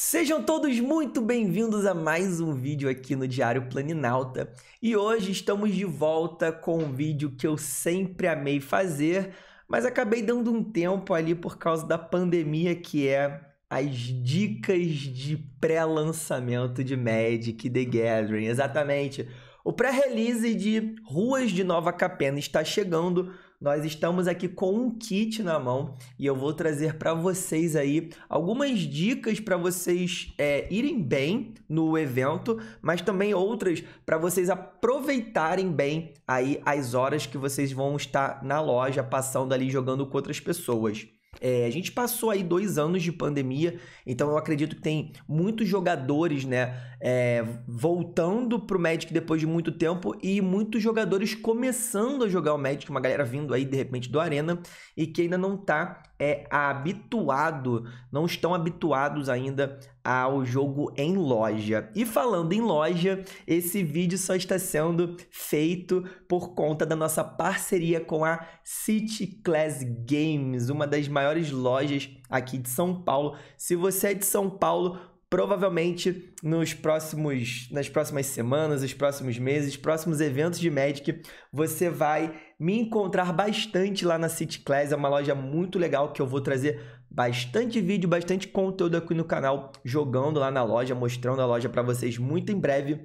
Sejam todos muito bem-vindos a mais um vídeo aqui no Diário Planinalta. E hoje estamos de volta com um vídeo que eu sempre amei fazer, mas acabei dando um tempo ali por causa da pandemia, que é as dicas de pré-lançamento de Magic The Gathering. Exatamente. O pré-release de Ruas de Nova Capena está chegando, nós estamos aqui com um kit na mão e eu vou trazer para vocês aí algumas dicas para vocês é, irem bem no evento, mas também outras para vocês aproveitarem bem aí as horas que vocês vão estar na loja, passando ali jogando com outras pessoas. É, a gente passou aí dois anos de pandemia, então eu acredito que tem muitos jogadores, né, é, voltando pro Magic depois de muito tempo e muitos jogadores começando a jogar o Magic, uma galera vindo aí de repente do Arena e que ainda não tá é, habituado, não estão habituados ainda ao jogo em loja. E falando em loja, esse vídeo só está sendo feito por conta da nossa parceria com a City Class Games, uma das maiores lojas aqui de São Paulo. Se você é de São Paulo, provavelmente nos próximos nas próximas semanas, os próximos meses, próximos eventos de Magic, você vai me encontrar bastante lá na City Class, é uma loja muito legal que eu vou trazer bastante vídeo, bastante conteúdo aqui no canal, jogando lá na loja, mostrando a loja para vocês muito em breve.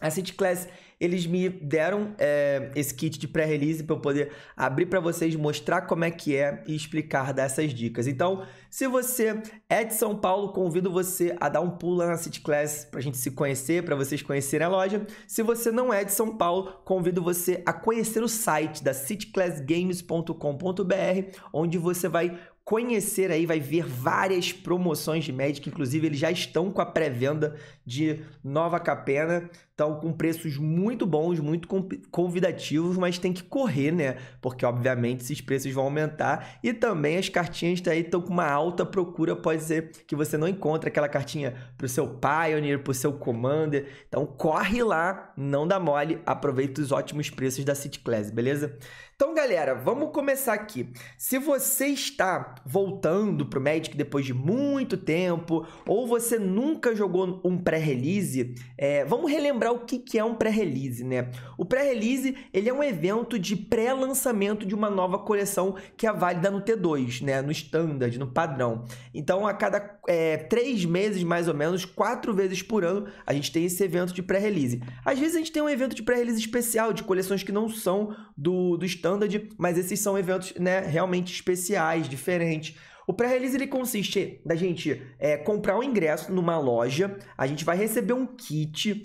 A City Class, eles me deram é, esse kit de pré-release para eu poder abrir para vocês, mostrar como é que é e explicar dessas dicas. Então, se você é de São Paulo, convido você a dar um pulo lá na City Class para a gente se conhecer, para vocês conhecerem a loja. Se você não é de São Paulo, convido você a conhecer o site da cityclassgames.com.br, onde você vai conhecer aí, vai ver várias promoções de Magic, inclusive eles já estão com a pré-venda de Nova Capena, estão com preços muito bons, muito convidativos, mas tem que correr, né? Porque obviamente esses preços vão aumentar e também as cartinhas daí tá estão com uma alta procura, pode ser que você não encontre aquela cartinha para o seu Pioneer, para o seu Commander, então corre lá, não dá mole, aproveita os ótimos preços da City Class, beleza? Então, galera, vamos começar aqui. Se você está voltando pro Magic depois de muito tempo, ou você nunca jogou um pré-release, é, vamos relembrar o que, que é um pré-release, né? O pré-release ele é um evento de pré-lançamento de uma nova coleção que é válida no T2, né? No standard, no padrão. Então, a cada é, três meses mais ou menos, quatro vezes por ano, a gente tem esse evento de pré-release. Às vezes a gente tem um evento de pré-release especial, de coleções que não são do, do standard, mas esses são eventos né, realmente especiais, diferentes. O pré-release ele consiste da gente é, comprar um ingresso numa loja, a gente vai receber um kit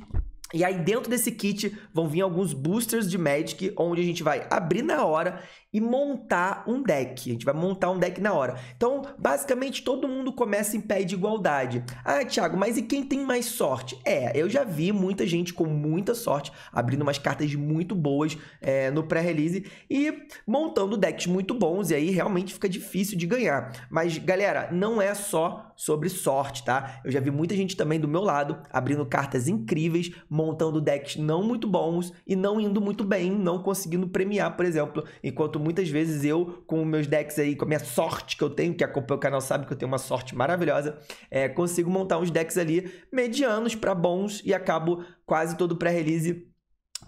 e aí dentro desse kit vão vir alguns boosters de Magic, onde a gente vai abrir na hora e montar um deck. A gente vai montar um deck na hora. Então, basicamente, todo mundo começa em pé de igualdade. Ah, Thiago, mas e quem tem mais sorte? É, eu já vi muita gente com muita sorte abrindo umas cartas muito boas é, no pré-release e montando decks muito bons. E aí realmente fica difícil de ganhar. Mas, galera, não é só sobre sorte, tá? Eu já vi muita gente também do meu lado abrindo cartas incríveis, montando montando decks não muito bons e não indo muito bem, não conseguindo premiar, por exemplo. Enquanto muitas vezes eu, com meus decks aí, com a minha sorte que eu tenho, que acompanha o canal sabe que eu tenho uma sorte maravilhosa, é, consigo montar uns decks ali medianos para bons e acabo quase todo pré-release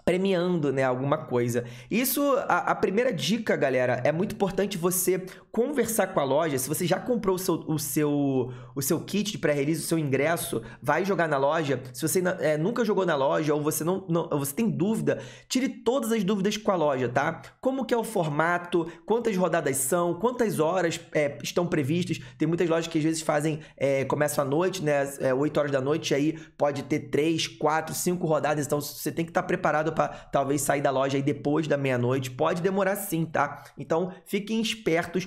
premiando, né, alguma coisa. Isso, a, a, primeira dica, galera, é muito importante você conversar com a loja. Se você já comprou o seu, o seu, o seu kit de pré-release, o seu ingresso, vai jogar na loja. Se você é, nunca jogou na loja ou você não, não, você tem dúvida, tire todas as dúvidas com a loja, tá? Como que é o formato, quantas rodadas são, quantas horas é, estão previstas. Tem muitas lojas que às vezes fazem, é, começam à noite, né, é, 8 horas da noite, aí pode ter 3, 4, 5 rodadas. Então, você tem que estar preparado para talvez sair da loja aí depois da meia-noite. Pode demorar sim, tá? Então fiquem espertos,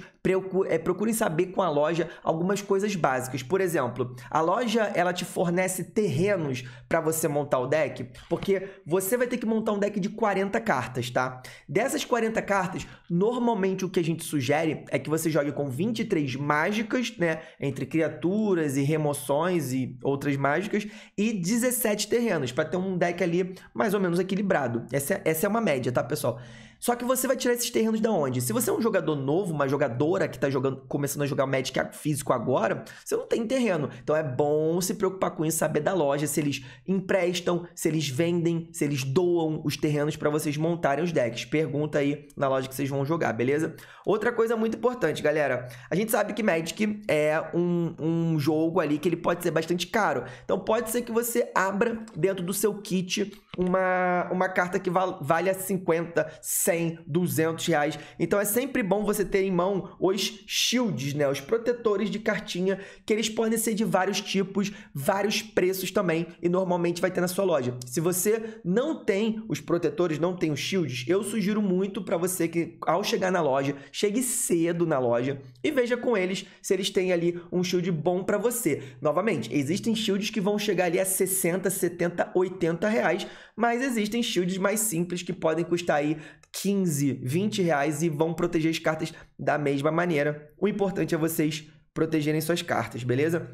é, procurem saber com a loja algumas coisas básicas. Por exemplo, a loja ela te fornece terrenos para você montar o deck, porque você vai ter que montar um deck de 40 cartas, tá? Dessas 40 cartas, normalmente o que a gente sugere é que você jogue com 23 mágicas, né? Entre criaturas e remoções e outras mágicas, e 17 terrenos, para ter um deck ali mais ou menos equilibrado essa, essa é uma média, tá, pessoal? Só que você vai tirar esses terrenos da onde? Se você é um jogador novo, uma jogadora que tá jogando, começando a jogar Magic físico agora, você não tem terreno. Então é bom se preocupar com isso, saber da loja se eles emprestam, se eles vendem, se eles doam os terrenos para vocês montarem os decks. Pergunta aí na loja que vocês vão jogar, beleza? Outra coisa muito importante, galera. A gente sabe que Magic é um, um jogo ali que ele pode ser bastante caro. Então pode ser que você abra dentro do seu kit uma, uma carta que val, vale a 50, 100, 200 reais. Então é sempre bom você ter em mão os shields, né? Os protetores de cartinha, que eles podem ser de vários tipos, vários preços também, e normalmente vai ter na sua loja. Se você não tem os protetores, não tem os shields, eu sugiro muito para você que ao chegar na loja, chegue cedo na loja e veja com eles se eles têm ali um shield bom para você. Novamente, existem shields que vão chegar ali a 60, 70, 80 reais mas existem shields mais simples que podem custar aí 15, 20 reais e vão proteger as cartas da mesma maneira. O importante é vocês protegerem suas cartas, beleza?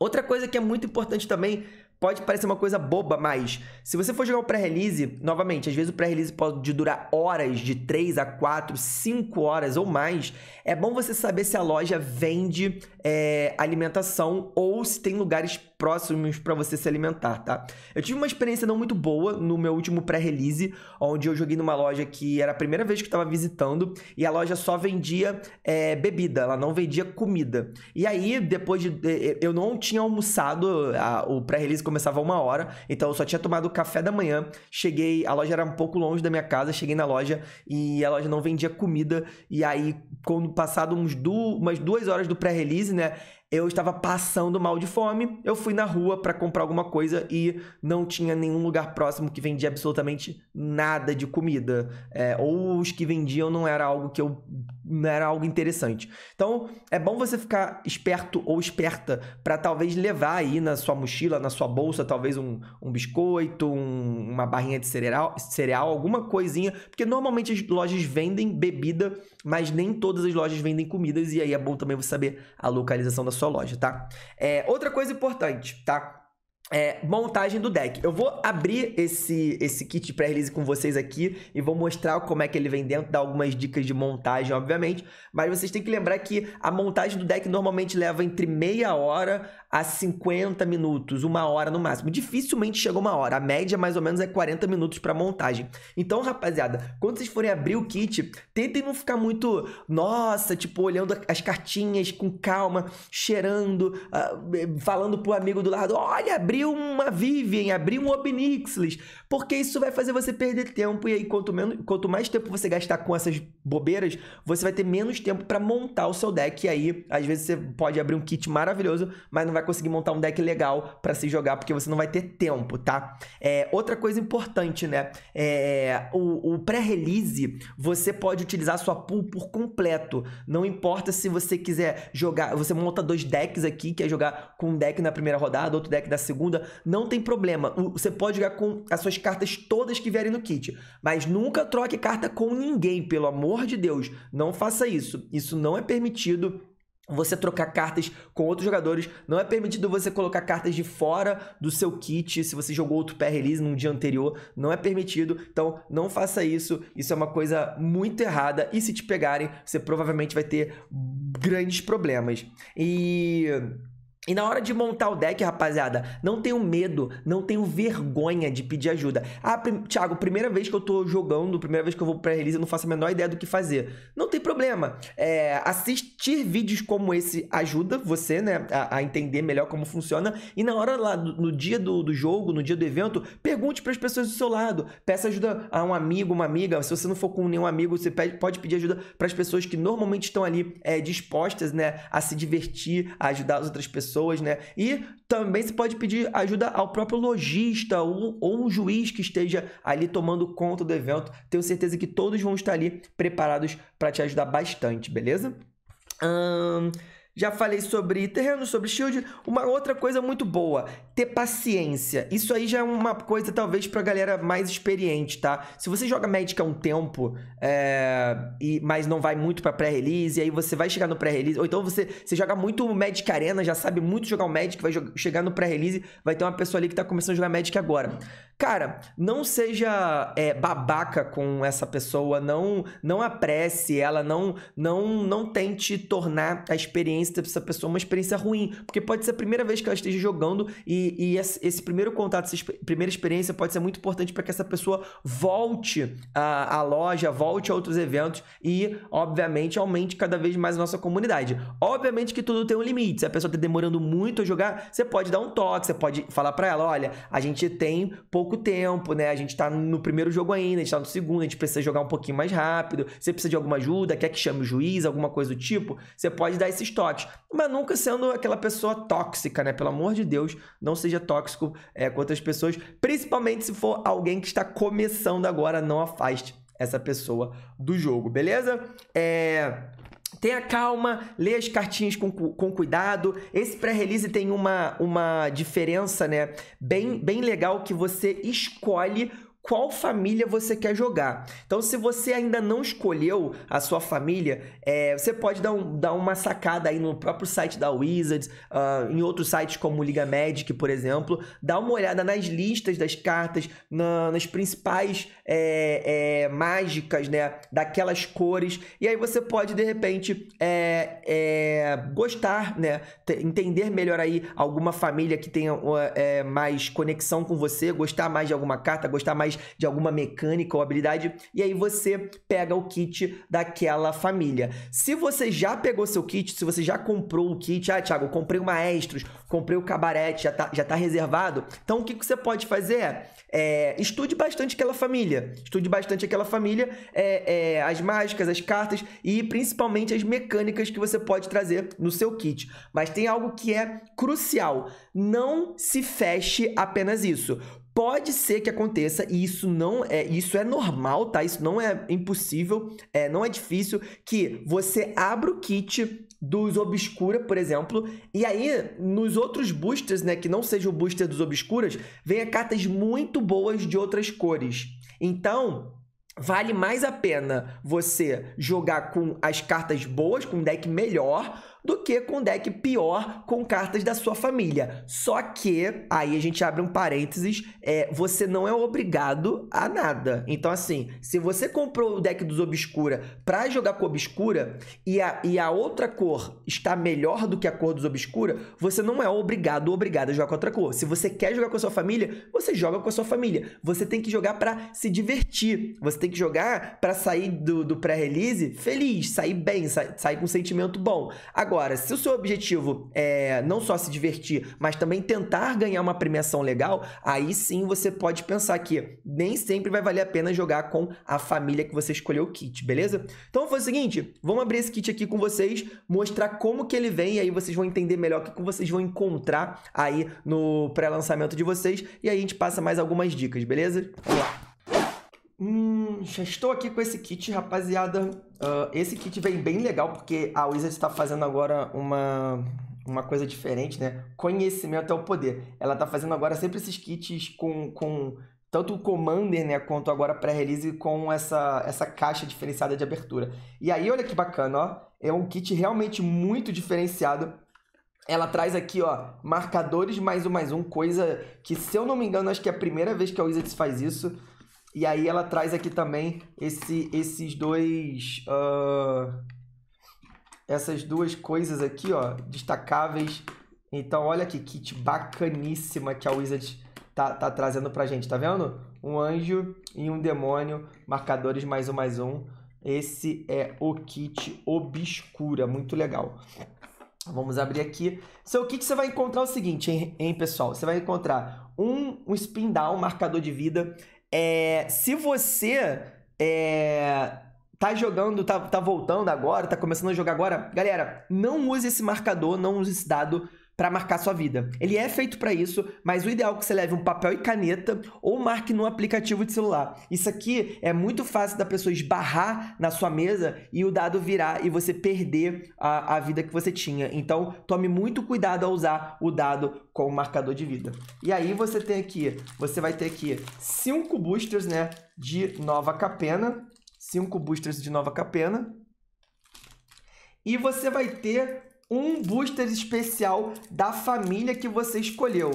Outra coisa que é muito importante também, pode parecer uma coisa boba, mas se você for jogar o pré-release, novamente, às vezes o pré-release pode durar horas, de 3 a 4, 5 horas ou mais, é bom você saber se a loja vende é, alimentação ou se tem lugares próximos para você se alimentar, tá? Eu tive uma experiência não muito boa no meu último pré-release, onde eu joguei numa loja que era a primeira vez que eu tava visitando e a loja só vendia é, bebida, ela não vendia comida. E aí, depois de. Eu não tinha almoçado, a, o pré-release começava uma hora, então eu só tinha tomado café da manhã. Cheguei, a loja era um pouco longe da minha casa, cheguei na loja e a loja não vendia comida. E aí, quando passado uns du, umas duas horas do pré-release, né? eu estava passando mal de fome, eu fui na rua para comprar alguma coisa e não tinha nenhum lugar próximo que vendia absolutamente nada de comida. É, ou os que vendiam não era algo que eu. não era algo interessante. Então, é bom você ficar esperto ou esperta para talvez levar aí na sua mochila, na sua bolsa, talvez um, um biscoito, um, uma barrinha de cereal, cereal, alguma coisinha, porque normalmente as lojas vendem bebida mas nem todas as lojas vendem comidas, e aí é bom também você saber a localização da sua loja, tá? É, outra coisa importante, tá? É, montagem do deck. Eu vou abrir esse, esse kit pré-release com vocês aqui e vou mostrar como é que ele vem dentro, dar algumas dicas de montagem, obviamente. Mas vocês têm que lembrar que a montagem do deck normalmente leva entre meia hora a 50 minutos, uma hora no máximo. Dificilmente chega uma hora. A média mais ou menos é 40 minutos para montagem. Então, rapaziada, quando vocês forem abrir o kit, tentem não ficar muito, nossa, tipo olhando as cartinhas com calma, cheirando, uh, falando pro amigo do lado, olha, abriu uma Vivian, abriu um Obnixlis. Porque isso vai fazer você perder tempo. E aí, quanto, menos, quanto mais tempo você gastar com essas bobeiras, você vai ter menos tempo para montar o seu deck. E aí, às vezes, você pode abrir um kit maravilhoso, mas não vai conseguir montar um deck legal para se jogar, porque você não vai ter tempo, tá? É, outra coisa importante, né? É, o, o pré-release, você pode utilizar sua pool por completo. Não importa se você quiser jogar, você monta dois decks aqui, quer jogar com um deck na primeira rodada, outro deck na segunda, não tem problema. Você pode jogar com as suas cartas todas que vierem no kit. Mas nunca troque carta com ninguém, pelo amor de Deus. Não faça isso. Isso não é permitido você trocar cartas com outros jogadores. Não é permitido você colocar cartas de fora do seu kit se você jogou outro pé release num dia anterior. Não é permitido. Então, não faça isso. Isso é uma coisa muito errada. E se te pegarem, você provavelmente vai ter grandes problemas. E. E na hora de montar o deck, rapaziada, não tenho medo, não tenho vergonha de pedir ajuda. Ah, prim... Thiago, primeira vez que eu tô jogando, primeira vez que eu vou pra release, eu não faço a menor ideia do que fazer. Não tem problema. É, assistir vídeos como esse ajuda você, né, a, a, entender melhor como funciona. E na hora lá, no dia do, do jogo, no dia do evento, pergunte para as pessoas do seu lado. Peça ajuda a um amigo, uma amiga. Se você não for com nenhum amigo, você pede, pode pedir ajuda para as pessoas que normalmente estão ali é, dispostas, né, a se divertir, a ajudar as outras pessoas pessoas, né? E também se pode pedir ajuda ao próprio lojista ou, ou um juiz que esteja ali tomando conta do evento. Tenho certeza que todos vão estar ali preparados para te ajudar bastante, beleza? Um já falei sobre terreno, sobre shield. Uma outra coisa muito boa, ter paciência. Isso aí já é uma coisa, talvez, pra galera mais experiente, tá? Se você joga Magic há um tempo, é... e... mas não vai muito pra pré-release, aí você vai chegar no pré-release, ou então você, você joga muito Magic Arena, já sabe muito jogar o Magic, vai jogar... chegar no pré-release, vai ter uma pessoa ali que tá começando a jogar Magic agora. Cara, não seja é, babaca com essa pessoa, não, não apresse ela, não, não, não tente tornar a experiência experiência dessa pessoa uma experiência ruim, porque pode ser a primeira vez que ela esteja jogando e, e esse, esse primeiro contato, essa primeira experiência pode ser muito importante para que essa pessoa volte à, à loja, volte a outros eventos e, obviamente, aumente cada vez mais a nossa comunidade. Obviamente que tudo tem um limite. Se a pessoa está demorando muito a jogar, você pode dar um toque, você pode falar para ela, olha, a gente tem pouco tempo, né? A gente está no primeiro jogo ainda, a gente está no segundo, a gente precisa jogar um pouquinho mais rápido, você precisa de alguma ajuda, quer que chame o juiz, alguma coisa do tipo, você pode dar esses toques mas nunca sendo aquela pessoa tóxica, né? Pelo amor de Deus, não seja tóxico é, com outras pessoas, principalmente se for alguém que está começando agora, não afaste essa pessoa do jogo, beleza? É. Tenha calma, leia as cartinhas com, com cuidado. Esse pré-release tem uma, uma diferença, né? Bem, bem legal que você escolhe qual família você quer jogar. Então, se você ainda não escolheu a sua família, é, você pode dar, um, dar uma sacada aí no próprio site da Wizards, uh, em outros sites como Liga Magic, por exemplo. Dá uma olhada nas listas das cartas, na, nas principais é, é, mágicas, né? Daquelas cores. E aí você pode, de repente, é, é, gostar, né? Entender melhor aí alguma família que tenha é, mais conexão com você, gostar mais de alguma carta, gostar mais de alguma mecânica ou habilidade, e aí você pega o kit daquela família. Se você já pegou seu kit, se você já comprou o kit, ah, Thiago, comprei o Maestros, comprei o Cabarete, já tá, já tá reservado, então o que, que você pode fazer é, é, estude bastante aquela família, estude bastante aquela família, é, é, as mágicas, as cartas e principalmente as mecânicas que você pode trazer no seu kit. Mas tem algo que é crucial, não se feche apenas isso. Pode ser que aconteça, e isso não é, isso é normal, tá? Isso não é impossível, é, não é difícil, que você abra o kit dos Obscura, por exemplo, e aí nos outros boosters, né, que não seja o booster dos Obscuras, venha cartas muito boas de outras cores. Então, vale mais a pena você jogar com as cartas boas, com um deck melhor, do que com deck pior com cartas da sua família. Só que, aí a gente abre um parênteses, é, você não é obrigado a nada. Então, assim, se você comprou o deck dos Obscura pra jogar com Obscura e a, e a outra cor está melhor do que a cor dos Obscura, você não é obrigado ou a jogar com outra cor. Se você quer jogar com a sua família, você joga com a sua família. Você tem que jogar para se divertir. Você tem que jogar para sair do, do pré-release feliz, sair bem, sair, sair com um sentimento bom. Agora, Agora, se o seu objetivo é não só se divertir, mas também tentar ganhar uma premiação legal, aí sim você pode pensar que nem sempre vai valer a pena jogar com a família que você escolheu o kit, beleza? Então foi o seguinte, vamos abrir esse kit aqui com vocês, mostrar como que ele vem, e aí vocês vão entender melhor o que vocês vão encontrar aí no pré-lançamento de vocês, e aí a gente passa mais algumas dicas, beleza? Vamos lá! já estou aqui com esse kit, rapaziada. Uh, esse kit vem bem legal, porque a Wizard está fazendo agora uma, uma coisa diferente, né? Conhecimento é o poder. Ela está fazendo agora sempre esses kits com, com tanto o Commander, né, quanto agora pré-release com essa, essa caixa diferenciada de abertura. E aí, olha que bacana, ó. É um kit realmente muito diferenciado. Ela traz aqui, ó, marcadores mais um mais um, coisa que, se eu não me engano, acho que é a primeira vez que a Wizards faz isso. E aí ela traz aqui também esse, esses dois. Uh, essas duas coisas aqui, ó, destacáveis. Então, olha que kit bacaníssima que a Wizard tá, tá trazendo pra gente, tá vendo? Um anjo e um demônio, marcadores mais um, mais um. Esse é o kit obscura, muito legal. Vamos abrir aqui. Seu kit você vai encontrar o seguinte, hein, hein pessoal? Você vai encontrar um, um spin down, um marcador de vida. É, se você é, tá jogando, tá, tá voltando agora, tá começando a jogar agora, galera, não use esse marcador, não use esse dado para marcar sua vida. Ele é feito para isso, mas o ideal é que você leve um papel e caneta ou marque num aplicativo de celular. Isso aqui é muito fácil da pessoa esbarrar na sua mesa e o dado virar e você perder a, a vida que você tinha. Então, tome muito cuidado ao usar o dado com o marcador de vida. E aí você tem aqui, você vai ter aqui cinco boosters, né, de Nova Capena, cinco boosters de Nova Capena. E você vai ter um booster especial da família que você escolheu.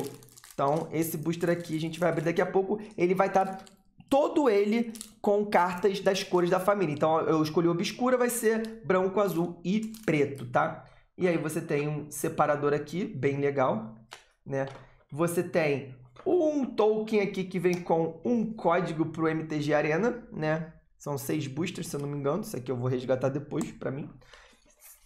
Então, esse booster aqui a gente vai abrir daqui a pouco. Ele vai estar tá todo ele com cartas das cores da família. Então, eu escolhi obscura, vai ser branco, azul e preto, tá? E aí você tem um separador aqui, bem legal, né? Você tem um token aqui que vem com um código pro MTG Arena, né? São seis boosters, se eu não me engano. Isso aqui eu vou resgatar depois para mim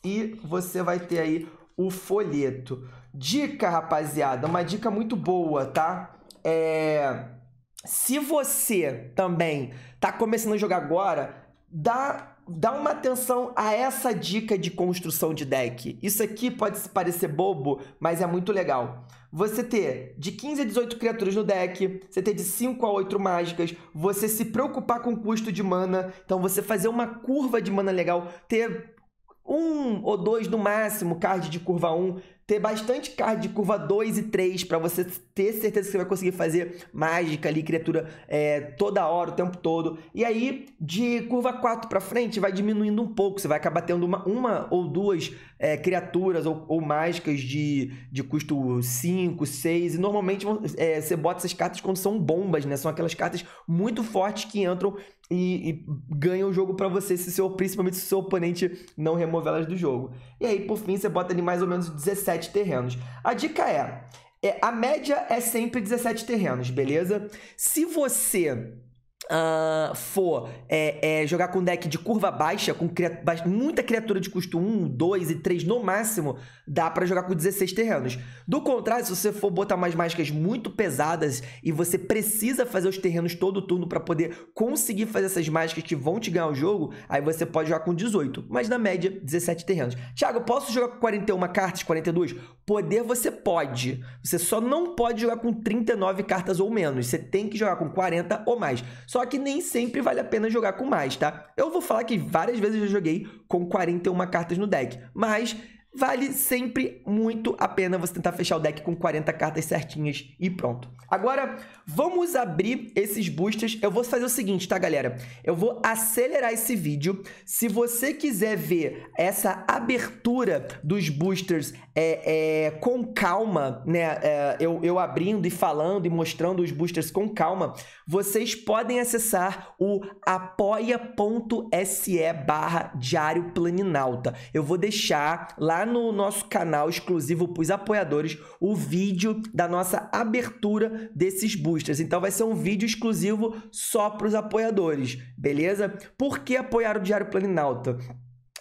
e você vai ter aí o folheto. Dica, rapaziada, uma dica muito boa, tá? É... Se você também tá começando a jogar agora, dá, dá uma atenção a essa dica de construção de deck. Isso aqui pode parecer bobo, mas é muito legal. Você ter de 15 a 18 criaturas no deck, você ter de 5 a 8 mágicas, você se preocupar com o custo de mana, então você fazer uma curva de mana legal, ter um ou dois no máximo card de curva 1 ter bastante card de curva 2 e 3 para você ter certeza que você vai conseguir fazer mágica ali, criatura é, toda hora, o tempo todo. E aí, de curva 4 para frente, vai diminuindo um pouco. Você vai acabar tendo uma, uma ou duas é, criaturas ou, ou, mágicas de, de custo 5, 6. E normalmente é, você bota essas cartas quando são bombas, né? São aquelas cartas muito fortes que entram e, e ganham o jogo para você, se seu, principalmente se seu oponente não remover elas do jogo. E aí, por fim, você bota ali mais ou menos 17 17 terrenos. A dica é, é a média é sempre 17 terrenos, beleza? Se você Uh, for é, é, jogar com deck de curva baixa, com cria muita criatura de custo 1, 2 e 3 no máximo, dá para jogar com 16 terrenos. Do contrário, se você for botar umas mágicas muito pesadas e você precisa fazer os terrenos todo turno para poder conseguir fazer essas mágicas que vão te ganhar o jogo, aí você pode jogar com 18, mas na média 17 terrenos. Thiago, posso jogar com 41 cartas, 42? Poder você pode. Você só não pode jogar com 39 cartas ou menos. Você tem que jogar com 40 ou mais. Só que nem sempre vale a pena jogar com mais, tá? Eu vou falar que várias vezes eu joguei com 41 cartas no deck, mas vale sempre muito a pena você tentar fechar o deck com 40 cartas certinhas e pronto. Agora, vamos abrir esses boosters. Eu vou fazer o seguinte, tá, galera? Eu vou acelerar esse vídeo. Se você quiser ver essa abertura dos boosters é, é com calma, né? É, eu, eu abrindo e falando e mostrando os boosters com calma, vocês podem acessar o apoia.se barra diário planinalta. Eu vou deixar lá no nosso canal exclusivo para os apoiadores o vídeo da nossa abertura desses boosters. Então vai ser um vídeo exclusivo só para os apoiadores, beleza? Por que apoiar o Diário Planinauta?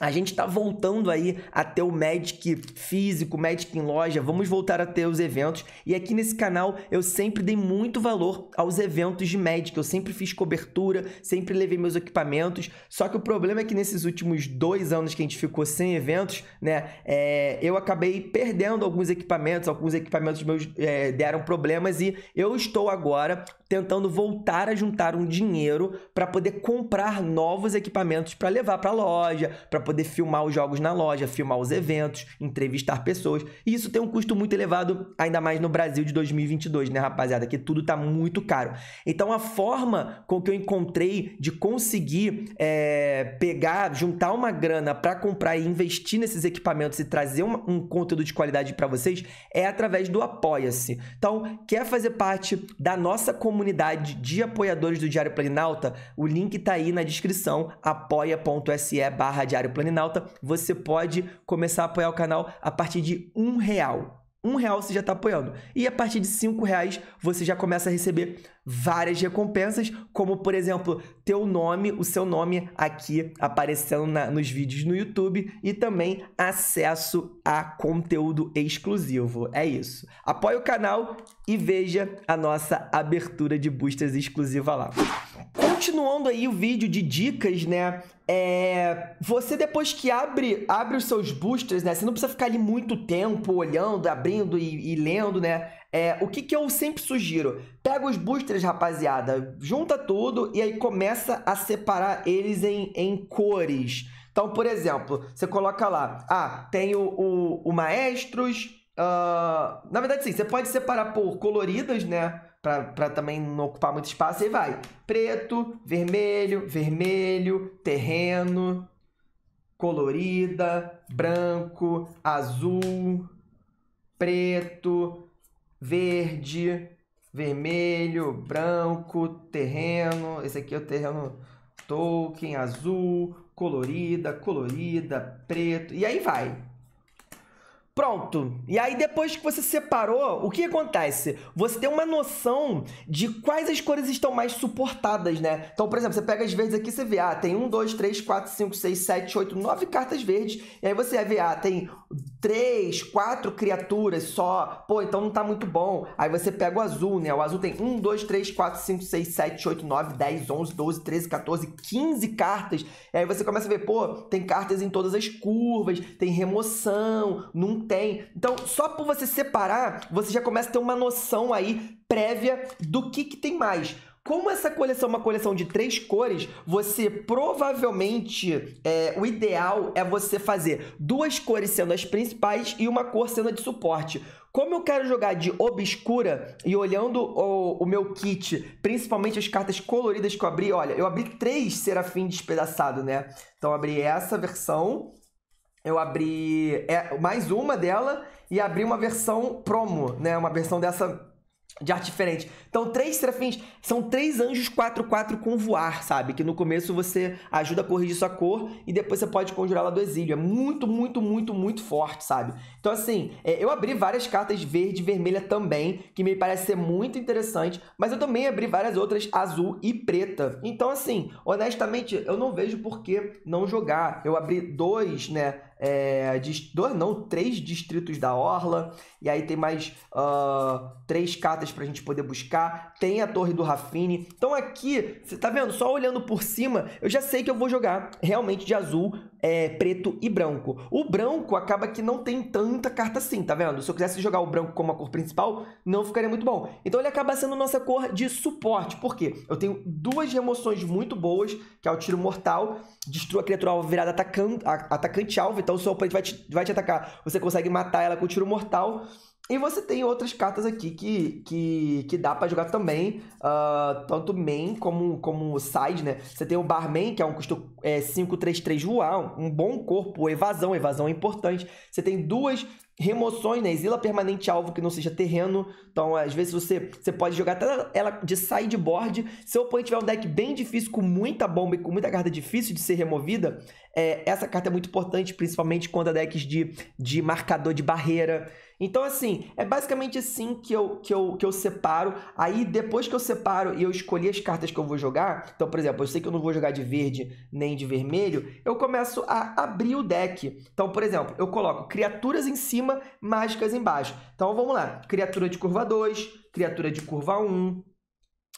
A gente está voltando aí a ter o Magic físico, Magic em loja, vamos voltar a ter os eventos. E aqui nesse canal eu sempre dei muito valor aos eventos de Magic, eu sempre fiz cobertura, sempre levei meus equipamentos. Só que o problema é que nesses últimos dois anos que a gente ficou sem eventos, né, é, eu acabei perdendo alguns equipamentos, alguns equipamentos meus é, deram problemas e eu estou agora tentando voltar a juntar um dinheiro para poder comprar novos equipamentos para levar para a loja, para poder filmar os jogos na loja, filmar os eventos, entrevistar pessoas. E isso tem um custo muito elevado, ainda mais no Brasil de 2022, né, rapaziada? Que tudo tá muito caro. Então, a forma com que eu encontrei de conseguir é, pegar, juntar uma grana para comprar e investir nesses equipamentos e trazer um, um conteúdo de qualidade para vocês é através do Apoia-se. Então, quer fazer parte da nossa comunidade de apoiadores do Diário Planalto? O link tá aí na descrição, apoia.se barra Diário Planinalta, você pode começar a apoiar o canal a partir de um real. Um real você já está apoiando. E a partir de cinco reais você já começa a receber várias recompensas, como por exemplo, teu nome, o seu nome aqui aparecendo na, nos vídeos no YouTube e também acesso a conteúdo exclusivo. É isso. Apoie o canal e veja a nossa abertura de boosters exclusiva lá. Continuando aí o vídeo de dicas, né? É, você depois que abre, abre os seus boosters, né? Você não precisa ficar ali muito tempo olhando, abrindo e, e lendo, né? É, o que, que eu sempre sugiro? Pega os boosters, rapaziada, junta tudo e aí começa a separar eles em, em cores. Então, por exemplo, você coloca lá, ah, tem o, o, o Maestros. Uh, na verdade, sim, você pode separar por coloridas, né? para também não ocupar muito espaço. E vai preto, vermelho, vermelho, terreno, colorida, branco, azul, preto, verde, vermelho, branco, terreno. Esse aqui é o terreno Tolkien, azul, colorida, colorida, preto. E aí vai. Pronto. E aí, depois que você separou, o que acontece? Você tem uma noção de quais as cores estão mais suportadas, né? Então, por exemplo, você pega as verdes aqui, você vê, ah, tem 1, 2, 3, 4, 5, 6, 7, 8, 9 cartas verdes. E aí você vai ver, ah, tem 3, 4 criaturas só. Pô, então não tá muito bom. Aí você pega o azul, né? O azul tem 1, 2, 3, 4, 5, 6, 7, 8, 9, 10, 11, 12, 13, 14, 15 cartas. E aí você começa a ver, pô, tem cartas em todas as curvas, tem remoção, num tem. Então, só por você separar, você já começa a ter uma noção aí prévia do que, que tem mais. Como essa coleção é uma coleção de três cores, você provavelmente é, o ideal é você fazer duas cores sendo as principais e uma cor sendo a de suporte. Como eu quero jogar de obscura e olhando o, o, meu kit, principalmente as cartas coloridas que eu abri, olha, eu abri três serafim despedaçado, né? Então abri essa versão, eu abri é, mais uma dela e abri uma versão promo, né? Uma versão dessa de arte diferente. Então, três serafins são três anjos 4-4 com voar, sabe? Que no começo você ajuda a corrigir sua cor e depois você pode conjurá-la do exílio. É muito, muito, muito, muito forte, sabe? Então, assim, é, eu abri várias cartas verde e vermelha também, que me parece ser muito interessante, mas eu também abri várias outras azul e preta. Então, assim, honestamente, eu não vejo por que não jogar. Eu abri dois, né? é, dois, não, três distritos da Orla, e aí tem mais uh, três cartas para a gente poder buscar, tem a Torre do Rafine. Então aqui, você tá vendo? Só olhando por cima, eu já sei que eu vou jogar realmente de azul é, preto e branco. O branco acaba que não tem tanta carta assim, tá vendo? Se eu quisesse jogar o branco como a cor principal, não ficaria muito bom. Então ele acaba sendo nossa cor de suporte. Por quê? Eu tenho duas remoções muito boas, que é o tiro mortal, destrua a criatura alvo virada atacante, alvo, então o seu oponente vai te, vai te atacar. Você consegue matar ela com o tiro mortal. E você tem outras cartas aqui que, que, que dá para jogar também, uh, tanto main como, como side, né? Você tem o Barman, que é um custo é, 5, 3, 3 voar, um bom corpo, evasão, evasão é importante. Você tem duas remoções, né? Exila permanente alvo que não seja terreno. Então, às vezes você, você pode jogar até ela de sideboard. Se o oponente tiver um deck bem difícil, com muita bomba e com muita carta difícil de ser removida, é, essa carta é muito importante, principalmente contra é decks de, de marcador de barreira. Então, assim, é basicamente assim que eu, que, eu, que eu separo. Aí, depois que eu separo e eu escolhi as cartas que eu vou jogar, então, por exemplo, eu sei que eu não vou jogar de verde nem de vermelho, eu começo a abrir o deck. Então, por exemplo, eu coloco criaturas em cima, mágicas embaixo. Então, vamos lá. Criatura de curva 2, criatura de curva 1, um,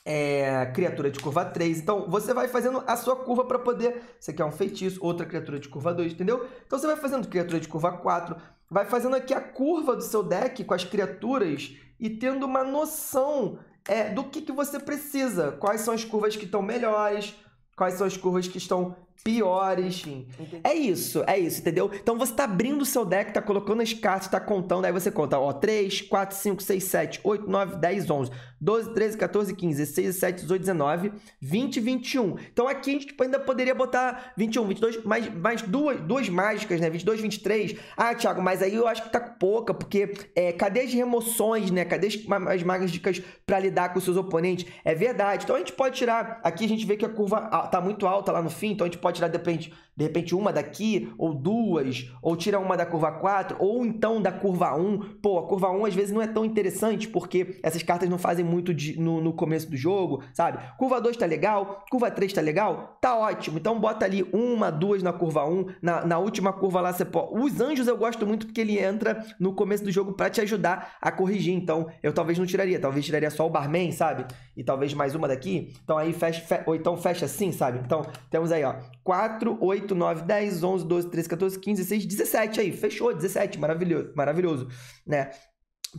é, criatura de curva 3. Então, você vai fazendo a sua curva para poder... Você quer um feitiço, outra criatura de curva 2, entendeu? Então, você vai fazendo criatura de curva 4, vai fazendo aqui a curva do seu deck com as criaturas e tendo uma noção é, do que, que você precisa. Quais são as curvas que estão melhores, quais são as curvas que estão piores. enfim. É isso, é isso, entendeu? Então você tá abrindo o seu deck, tá colocando as cartas, tá contando, aí você conta, ó, 3, 4, 5, 6, 7, 8, 9, 10, 11, 12, 13, 14, 15, 16, 17, 18, 19, 20, 21. Então aqui a gente tipo, ainda poderia botar 21, 22, mais, mais duas, duas mágicas, né? 22, 23. Ah, Thiago, mas aí eu acho que tá pouca, porque é, cadê as remoções, né? Cadê as, as mágicas pra lidar com os seus oponentes? É verdade. Então a gente pode tirar, aqui a gente vê que a curva tá muito alta lá no fim, então a gente pode pode tirar de repente, de repente uma daqui, ou duas, ou tira uma da curva 4, ou então da curva 1. Pô, a curva 1 às vezes não é tão interessante, porque essas cartas não fazem muito de, no, no começo do jogo, sabe? Curva 2 tá legal, curva 3 tá legal, tá ótimo. Então bota ali uma, duas na curva 1, na, na última curva lá você pode... Os anjos eu gosto muito porque ele entra no começo do jogo para te ajudar a corrigir, então eu talvez não tiraria, talvez tiraria só o barman, sabe? E talvez mais uma daqui, então aí fecha, fe... ou então fecha assim, sabe? Então temos aí, ó, 4, 8, 9, 10, 11, 12, 13, 14, 15, 16, 17 aí. Fechou, 17. Maravilhoso, maravilhoso, né?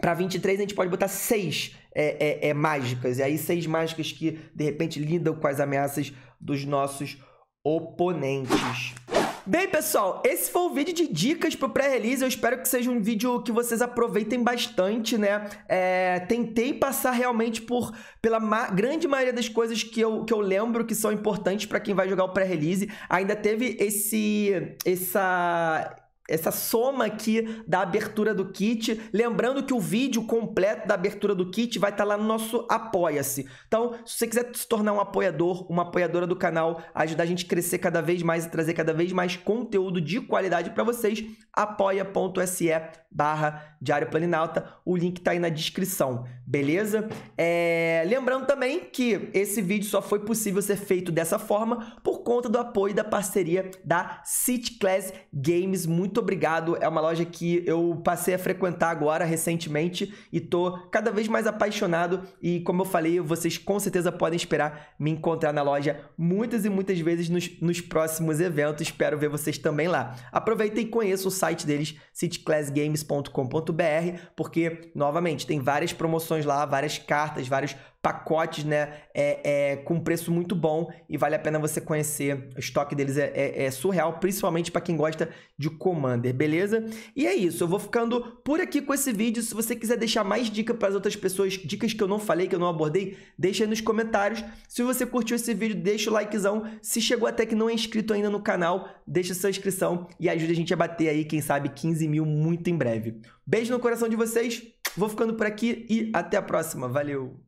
Para 23, a gente pode botar 6 é, é, é, mágicas. E aí, 6 mágicas que, de repente, lidam com as ameaças dos nossos oponentes. Bem, pessoal, esse foi o vídeo de dicas pro pré-release. Eu espero que seja um vídeo que vocês aproveitem bastante, né? É, tentei passar realmente por pela ma grande maioria das coisas que eu, que eu lembro que são importantes para quem vai jogar o pré-release. Ainda teve esse essa essa soma aqui da abertura do kit. Lembrando que o vídeo completo da abertura do kit vai estar tá lá no nosso Apoia-se. Então, se você quiser se tornar um apoiador, uma apoiadora do canal, ajudar a gente a crescer cada vez mais e trazer cada vez mais conteúdo de qualidade para vocês, apoia.se barra Diário O link está aí na descrição, beleza? É... Lembrando também que esse vídeo só foi possível ser feito dessa forma por conta do apoio da parceria da City Class Games. Muito muito obrigado. É uma loja que eu passei a frequentar agora recentemente e tô cada vez mais apaixonado. E como eu falei, vocês com certeza podem esperar me encontrar na loja muitas e muitas vezes nos, nos próximos eventos. Espero ver vocês também lá. Aproveitem e conheça o site deles, cityclassgames.com.br, porque, novamente, tem várias promoções lá, várias cartas, vários pacotes né, é, é, com preço muito bom e vale a pena você conhecer. O estoque deles é, é, é surreal, principalmente para quem gosta de Commander, beleza? E é isso, eu vou ficando por aqui com esse vídeo. Se você quiser deixar mais dica para as outras pessoas, dicas que eu não falei, que eu não abordei, deixa aí nos comentários. Se você curtiu esse vídeo, deixa o likezão. Se chegou até que não é inscrito ainda no canal, deixa sua inscrição e ajuda a gente a bater aí, quem sabe, 15 mil muito em breve. Beijo no coração de vocês, vou ficando por aqui e até a próxima. Valeu!